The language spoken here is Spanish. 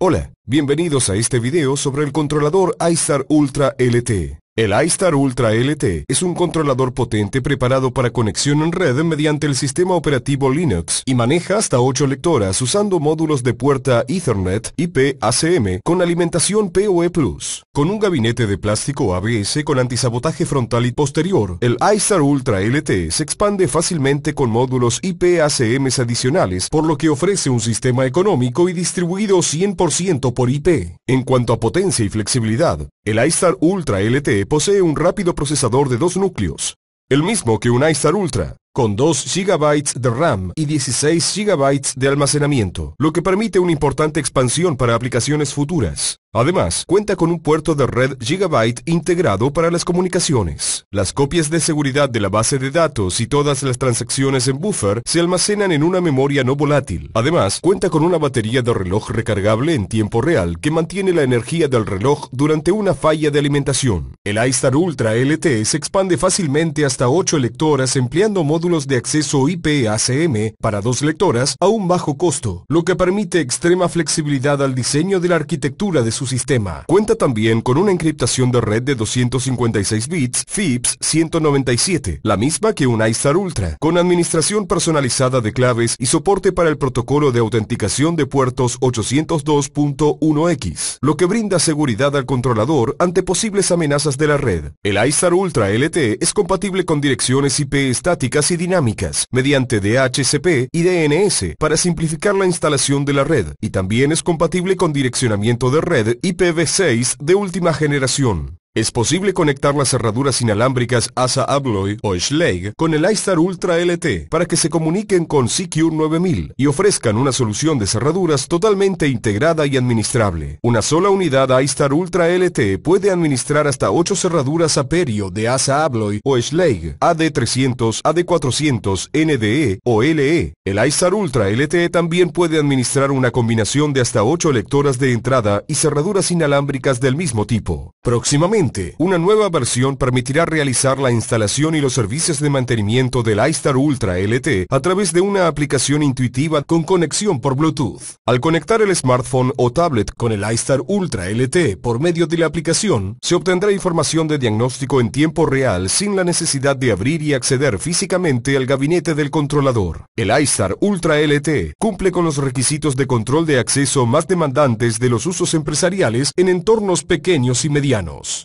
Hola, bienvenidos a este video sobre el controlador ISAR Ultra LT. El iStar Ultra LT es un controlador potente preparado para conexión en red mediante el sistema operativo Linux y maneja hasta 8 lectoras usando módulos de puerta Ethernet IP ACM con alimentación PoE+. Con un gabinete de plástico ABS con antisabotaje frontal y posterior, el iStar Ultra LT se expande fácilmente con módulos IP ACM adicionales, por lo que ofrece un sistema económico y distribuido 100% por IP. En cuanto a potencia y flexibilidad, el iStar Ultra LT posee un rápido procesador de dos núcleos, el mismo que un iStar Ultra, con 2 GB de RAM y 16 GB de almacenamiento, lo que permite una importante expansión para aplicaciones futuras. Además, cuenta con un puerto de red Gigabyte integrado para las comunicaciones. Las copias de seguridad de la base de datos y todas las transacciones en buffer se almacenan en una memoria no volátil. Además, cuenta con una batería de reloj recargable en tiempo real que mantiene la energía del reloj durante una falla de alimentación. El iStar Ultra LT se expande fácilmente hasta 8 lectoras empleando módulos de acceso IP ACM para dos lectoras a un bajo costo, lo que permite extrema flexibilidad al diseño de la arquitectura de su sistema. Cuenta también con una encriptación de red de 256 bits FIPS 197, la misma que un iStar Ultra, con administración personalizada de claves y soporte para el protocolo de autenticación de puertos 802.1x, lo que brinda seguridad al controlador ante posibles amenazas de la red. El iStar Ultra LT es compatible con direcciones IP estáticas y dinámicas, mediante DHCP y DNS, para simplificar la instalación de la red, y también es compatible con direccionamiento de redes IPv6 de última generación. Es posible conectar las cerraduras inalámbricas ASA Abloy o Schlage con el iStar Ultra LT para que se comuniquen con CQ9000 y ofrezcan una solución de cerraduras totalmente integrada y administrable. Una sola unidad iStar Ultra LT puede administrar hasta 8 cerraduras Aperio de ASA Abloy o Schlage AD300, AD400, NDE o LE. El iStar Ultra LT también puede administrar una combinación de hasta 8 lectoras de entrada y cerraduras inalámbricas del mismo tipo. Próximamente una nueva versión permitirá realizar la instalación y los servicios de mantenimiento del iStar Ultra LT a través de una aplicación intuitiva con conexión por Bluetooth. Al conectar el smartphone o tablet con el iStar Ultra LT por medio de la aplicación, se obtendrá información de diagnóstico en tiempo real sin la necesidad de abrir y acceder físicamente al gabinete del controlador. El iStar Ultra LT cumple con los requisitos de control de acceso más demandantes de los usos empresariales en entornos pequeños y medianos.